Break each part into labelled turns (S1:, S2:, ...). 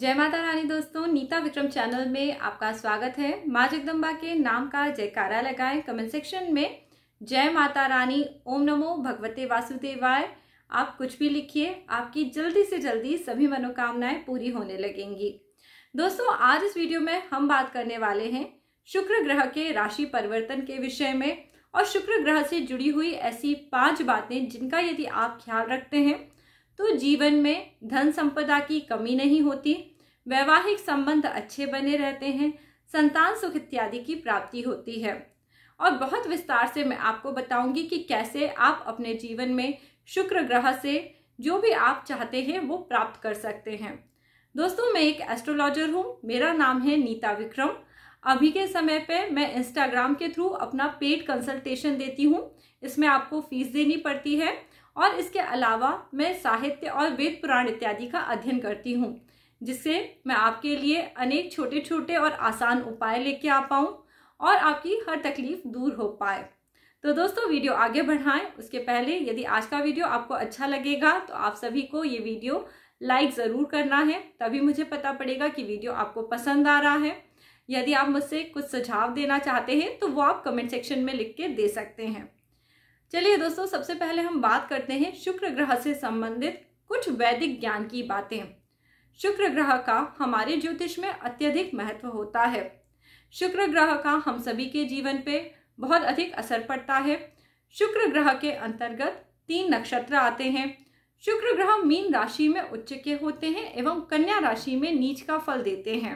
S1: जय माता रानी दोस्तों नीता विक्रम चैनल में आपका स्वागत है माँ जगदम्बा के नाम का जयकारा लगाएं कमेंट सेक्शन में जय माता रानी ओम नमो भगवते वासुदेवाय आप कुछ भी लिखिए आपकी जल्दी से जल्दी सभी मनोकामनाएं पूरी होने लगेंगी दोस्तों आज इस वीडियो में हम बात करने वाले हैं शुक्र ग्रह के राशि परिवर्तन के विषय में और शुक्र ग्रह से जुड़ी हुई ऐसी पांच बातें जिनका यदि आप ख्याल रखते हैं तो जीवन में धन संपदा की कमी नहीं होती वैवाहिक संबंध अच्छे बने रहते हैं संतान सुख इत्यादि की प्राप्ति होती है और बहुत विस्तार से मैं आपको बताऊंगी कि कैसे आप अपने जीवन में शुक्र ग्रह से जो भी आप चाहते हैं वो प्राप्त कर सकते हैं दोस्तों मैं एक एस्ट्रोलॉजर हूँ मेरा नाम है नीता विक्रम अभी के समय पे मैं इंस्टाग्राम के थ्रू अपना पेड कंसल्टेशन देती हूँ इसमें आपको फीस देनी पड़ती है और इसके अलावा मैं साहित्य और वेद पुराण इत्यादि का अध्ययन करती हूँ जिससे मैं आपके लिए अनेक छोटे छोटे और आसान उपाय लेके आ पाऊँ और आपकी हर तकलीफ दूर हो पाए तो दोस्तों वीडियो आगे बढ़ाएं उसके पहले यदि आज का वीडियो आपको अच्छा लगेगा तो आप सभी को ये वीडियो लाइक ज़रूर करना है तभी मुझे पता पड़ेगा कि वीडियो आपको पसंद आ रहा है यदि आप मुझसे कुछ सुझाव देना चाहते हैं तो वो आप कमेंट सेक्शन में लिख के दे सकते हैं चलिए दोस्तों सबसे पहले हम बात करते हैं शुक्र ग्रह से संबंधित कुछ वैदिक ज्ञान की बातें शुक्र ग्रह का हमारे ज्योतिष में अत्यधिक महत्व होता है शुक्र ग्रह का हम सभी के जीवन पे बहुत अधिक असर पड़ता है शुक्र ग्रह के अंतर्गत तीन नक्षत्र आते हैं शुक्र ग्रह मीन राशि में उच्च के होते हैं एवं कन्या राशि में नीच का फल देते हैं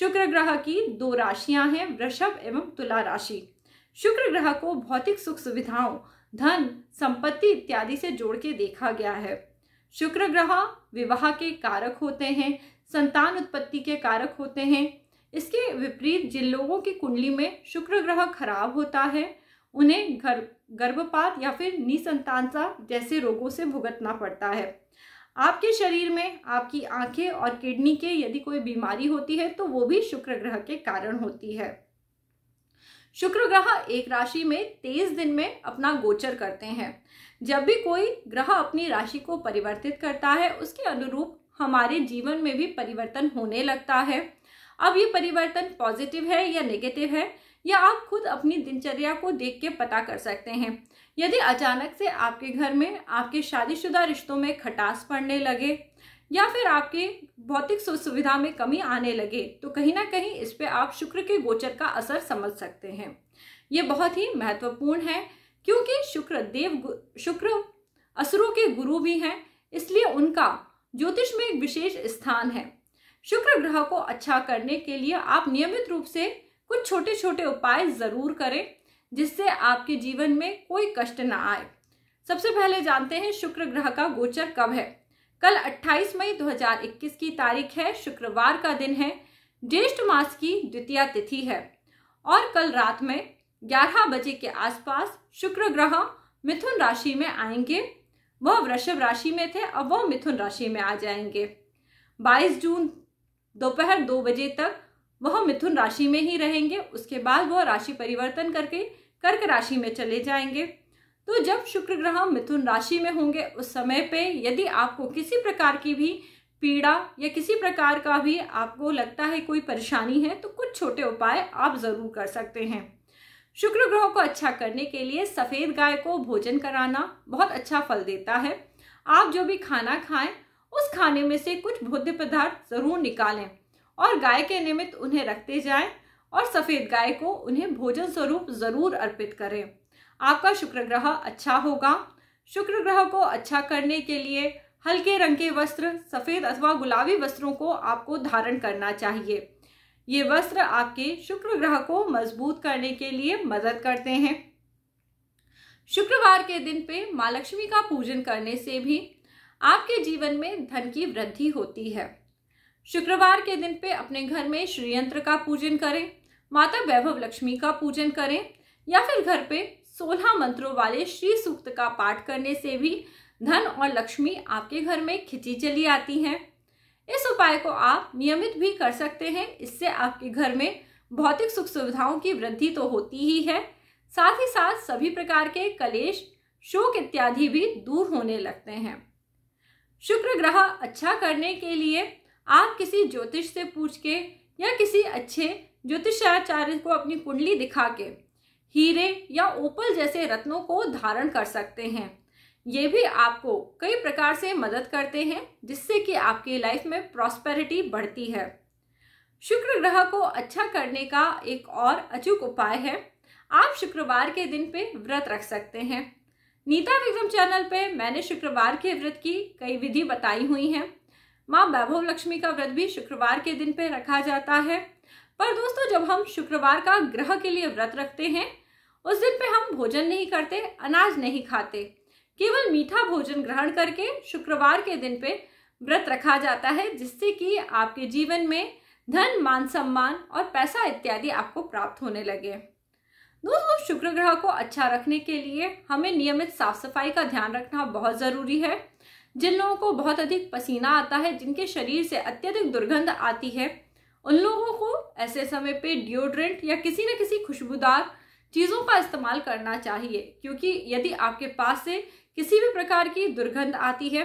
S1: शुक्र ग्रह की दो राशियां हैं वृषभ एवं तुला राशि शुक्र ग्रह को भौतिक सुख सुविधाओं धन संपत्ति इत्यादि से जोड़ के देखा गया है शुक्र ग्रह विवाह के कारक होते हैं संतान उत्पत्ति के कारक होते हैं इसके विपरीत जिन लोगों की कुंडली में शुक्र ग्रह खराब होता है उन्हें घर गर्भपात या फिर निसंतानता जैसे रोगों से भुगतना पड़ता है आपके शरीर में आपकी आंखें और किडनी के यदि कोई बीमारी होती है तो वो भी शुक्र ग्रह के कारण होती है शुक्र ग्रह एक राशि में तेईस दिन में अपना गोचर करते हैं जब भी कोई ग्रह अपनी राशि को परिवर्तित करता है उसके अनुरूप हमारे जीवन में भी परिवर्तन होने लगता है अब ये परिवर्तन पॉजिटिव है या नेगेटिव है या आप खुद अपनी दिनचर्या को देख के पता कर सकते हैं यदि अचानक से आपके घर में आपके शादीशुदा रिश्तों में खटास पड़ने लगे या फिर आपके भौतिक सुख सुविधा में कमी आने लगे तो कहीं ना कहीं इस पर आप शुक्र के गोचर का असर समझ सकते हैं ये बहुत ही महत्वपूर्ण है क्योंकि शुक्र देव शुक्र असुरों के गुरु भी हैं इसलिए उनका ज्योतिष में एक विशेष स्थान है शुक्र ग्रह को अच्छा करने के लिए आप नियमित रूप से कुछ छोटे छोटे उपाय ज़रूर करें जिससे आपके जीवन में कोई कष्ट ना आए सबसे पहले जानते हैं शुक्र ग्रह का गोचर कब है कल 28 मई 2021 की तारीख है शुक्रवार का दिन है ज्येष्ठ मास की द्वितीय तिथि है और कल रात में 11 बजे के आसपास शुक्र ग्रह मिथुन राशि में आएंगे वह वृषभ राशि में थे अब वह मिथुन राशि में आ जाएंगे 22 जून दोपहर दो बजे तक वह मिथुन राशि में ही रहेंगे उसके बाद वह राशि परिवर्तन करके कर्क राशि में चले जाएंगे तो जब शुक्र ग्रह मिथुन राशि में होंगे उस समय पे यदि आपको किसी प्रकार की भी पीड़ा या किसी प्रकार का भी आपको लगता है कोई परेशानी है तो कुछ छोटे उपाय आप ज़रूर कर सकते हैं शुक्र ग्रह को अच्छा करने के लिए सफ़ेद गाय को भोजन कराना बहुत अच्छा फल देता है आप जो भी खाना खाएं उस खाने में से कुछ भोज्य पदार्थ ज़रूर निकालें और गाय के निमित्त उन्हें रखते जाएं और सफ़ेद गाय को उन्हें भोजन स्वरूप ज़रूर अर्पित करें आपका शुक्र ग्रह अच्छा होगा शुक्र ग्रह को अच्छा करने के लिए हल्के रंग के वस्त्र सफ़ेद अथवा गुलाबी वस्त्रों को आपको धारण करना चाहिए ये वस्त्र आपके शुक्र ग्रह को मजबूत करने के लिए मदद करते हैं शुक्रवार के दिन पे माँ लक्ष्मी का पूजन करने से भी आपके जीवन में धन की वृद्धि होती है शुक्रवार के दिन पे अपने घर में श्रीयंत्र का पूजन करें माता वैभव लक्ष्मी का पूजन करें या फिर घर पे सोलह मंत्रों वाले श्री सूक्त का पाठ करने से भी धन और लक्ष्मी आपके घर में खिंची चली आती हैं इस उपाय को आप नियमित भी कर सकते हैं इससे आपके घर में भौतिक सुख सुविधाओं की वृद्धि तो होती ही है साथ ही साथ सभी प्रकार के कलेश शोक इत्यादि भी दूर होने लगते हैं शुक्र ग्रह अच्छा करने के लिए आप किसी ज्योतिष से पूछ के या किसी अच्छे ज्योतिषाचार्य को अपनी कुंडली दिखा के हीरे या ओपल जैसे रत्नों को धारण कर सकते हैं ये भी आपको कई प्रकार से मदद करते हैं जिससे कि आपकी लाइफ में प्रॉस्पेरिटी बढ़ती है शुक्र ग्रह को अच्छा करने का एक और अचूक उपाय है आप शुक्रवार के दिन पे व्रत रख सकते हैं नीता विक्रम चैनल पे मैंने शुक्रवार के व्रत की कई विधि बताई हुई हैं माँ वैभव लक्ष्मी का व्रत भी शुक्रवार के दिन पे रखा जाता है पर दोस्तों जब हम शुक्रवार का ग्रह के लिए व्रत रखते हैं उस दिन पे हम भोजन नहीं करते अनाज नहीं खाते केवल मीठा भोजन ग्रहण करके शुक्रवार के दिन पे व्रत रखा जाता है जिससे कि आपके जीवन में धन मान सम्मान और पैसा इत्यादि आपको प्राप्त होने लगे दोस्तों शुक्र ग्रह को अच्छा रखने के लिए हमें नियमित साफ सफाई का ध्यान रखना बहुत ज़रूरी है जिन लोगों को बहुत अधिक पसीना आता है जिनके शरीर से अत्यधिक दुर्गंध आती है उन लोगों को ऐसे समय पे डिओड्रेंट या किसी न किसी खुशबूदार चीज़ों का इस्तेमाल करना चाहिए क्योंकि यदि आपके पास से किसी भी प्रकार की दुर्गंध आती है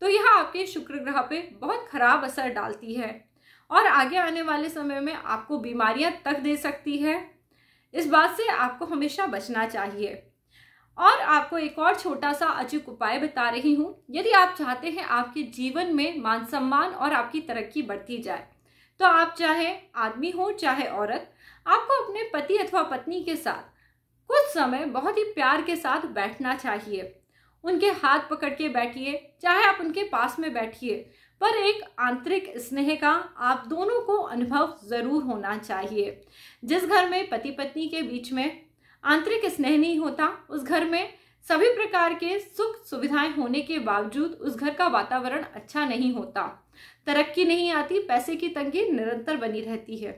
S1: तो यह आपके शुक्र ग्रह पे बहुत खराब असर डालती है और आगे आने वाले समय में आपको बीमारियां तक दे सकती है इस बात से आपको हमेशा बचना चाहिए और आपको एक और छोटा सा अचूक उपाय बता रही हूँ यदि आप चाहते हैं आपके जीवन में मान सम्मान और आपकी तरक्की बढ़ती जाए तो आप चाहे आदमी हो चाहे औरत आपको अपने पति अथवा पत्नी के साथ कुछ समय बहुत ही प्यार के साथ बैठना चाहिए उनके हाथ पकड़ के बैठिए चाहे आप उनके पास में बैठिए पर एक आंतरिक स्नेह का आप दोनों को अनुभव ज़रूर होना चाहिए जिस घर में पति पत्नी के बीच में आंतरिक स्नेह नहीं होता उस घर में सभी प्रकार के सुख सुविधाएं होने के बावजूद उस घर का वातावरण अच्छा नहीं होता तरक्की नहीं आती पैसे की तंगी निरंतर बनी रहती है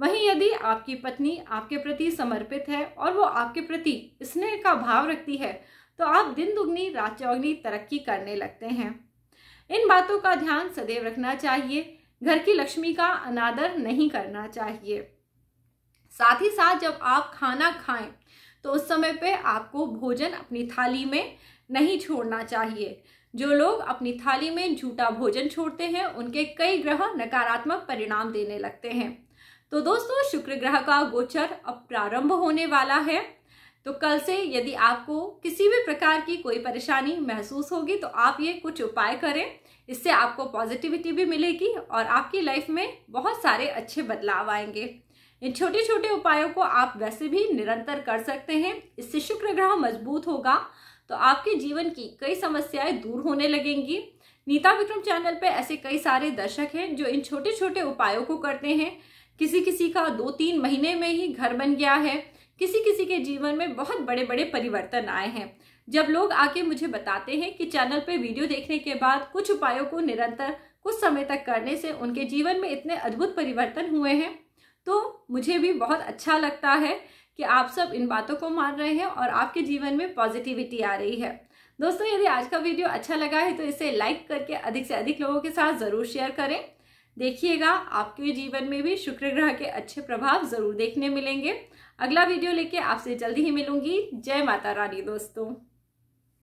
S1: वहीं यदि आपकी पत्नी आपके प्रति समर्पित है और वो आपके प्रति स्नेह का भाव रखती है तो आप दिन दुगनी रात चौगनी तरक्की करने लगते हैं इन बातों का ध्यान सदैव रखना चाहिए घर की लक्ष्मी का अनादर नहीं करना चाहिए साथ ही साथ जब आप खाना खाएं तो उस समय पे आपको भोजन अपनी थाली में नहीं छोड़ना चाहिए जो लोग अपनी थाली में झूठा भोजन छोड़ते हैं उनके कई ग्रह नकारात्मक परिणाम देने लगते हैं तो दोस्तों शुक्र ग्रह का गोचर अब प्रारंभ होने वाला है तो कल से यदि आपको किसी भी प्रकार की कोई परेशानी महसूस होगी तो आप ये कुछ उपाय करें इससे आपको पॉजिटिविटी भी मिलेगी और आपकी लाइफ में बहुत सारे अच्छे बदलाव आएंगे इन छोटे छोटे उपायों को आप वैसे भी निरंतर कर सकते हैं इससे शुक्र ग्रह मजबूत होगा तो आपके जीवन की कई समस्याएं दूर होने लगेंगी नीता विक्रम चैनल पे ऐसे कई सारे दर्शक हैं जो इन छोटे छोटे उपायों को करते हैं किसी किसी का दो तीन महीने में ही घर बन गया है किसी किसी के जीवन में बहुत बड़े बड़े परिवर्तन आए हैं जब लोग आके मुझे बताते हैं कि चैनल पे वीडियो देखने के बाद कुछ उपायों को निरंतर कुछ समय तक करने से उनके जीवन में इतने अद्भुत परिवर्तन हुए हैं तो मुझे भी बहुत अच्छा लगता है कि आप सब इन बातों को मान रहे हैं और आपके जीवन में पॉजिटिविटी आ रही है दोस्तों यदि आज का वीडियो अच्छा लगा है तो इसे लाइक करके अधिक से अधिक लोगों के साथ ज़रूर शेयर करें देखिएगा आपके जीवन में भी शुक्र ग्रह के अच्छे प्रभाव ज़रूर देखने मिलेंगे अगला वीडियो लेके आपसे जल्दी ही मिलूंगी जय माता रानी दोस्तों